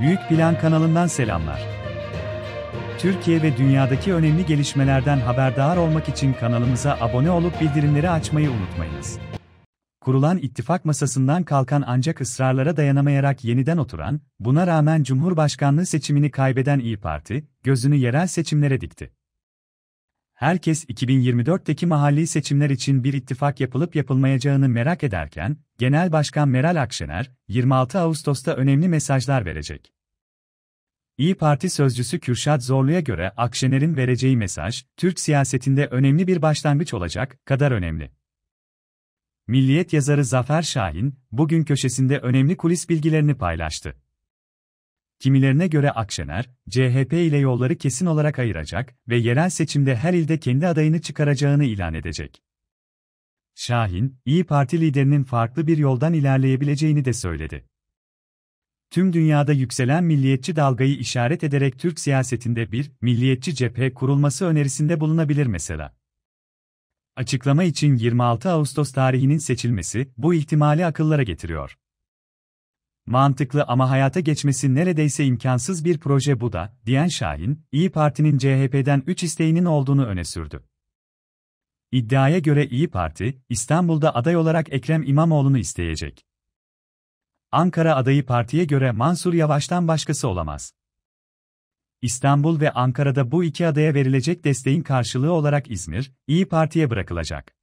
Büyük Plan kanalından selamlar. Türkiye ve dünyadaki önemli gelişmelerden haberdar olmak için kanalımıza abone olup bildirimleri açmayı unutmayınız. Kurulan ittifak masasından kalkan ancak ısrarlara dayanamayarak yeniden oturan, buna rağmen Cumhurbaşkanlığı seçimini kaybeden İyi Parti, gözünü yerel seçimlere dikti herkes 2024'teki mahalli seçimler için bir ittifak yapılıp yapılmayacağını merak ederken, Genel Başkan Meral Akşener, 26 Ağustos'ta önemli mesajlar verecek. İyi Parti sözcüsü Kürşat Zorlu'ya göre Akşener'in vereceği mesaj, Türk siyasetinde önemli bir başlangıç olacak kadar önemli. Milliyet yazarı Zafer Şahin, bugün köşesinde önemli kulis bilgilerini paylaştı. Kimilerine göre Akşener, CHP ile yolları kesin olarak ayıracak ve yerel seçimde her ilde kendi adayını çıkaracağını ilan edecek. Şahin, İyi Parti liderinin farklı bir yoldan ilerleyebileceğini de söyledi. Tüm dünyada yükselen milliyetçi dalgayı işaret ederek Türk siyasetinde bir milliyetçi cephe kurulması önerisinde bulunabilir mesela. Açıklama için 26 Ağustos tarihinin seçilmesi bu ihtimali akıllara getiriyor. Mantıklı ama hayata geçmesi neredeyse imkansız bir proje bu da, diyen Şahin, İyi Parti'nin CHP'den 3 isteğinin olduğunu öne sürdü. İddiaya göre İyi Parti, İstanbul'da aday olarak Ekrem İmamoğlu'nu isteyecek. Ankara adayı partiye göre Mansur Yavaş'tan başkası olamaz. İstanbul ve Ankara'da bu iki adaya verilecek desteğin karşılığı olarak İzmir, İyi Parti'ye bırakılacak.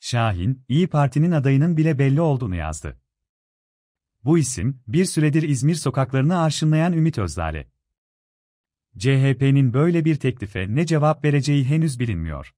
Şahin, İyi Parti'nin adayının bile belli olduğunu yazdı. Bu isim, bir süredir İzmir sokaklarını arşınlayan Ümit Özdağ'le. CHP'nin böyle bir teklife ne cevap vereceği henüz bilinmiyor.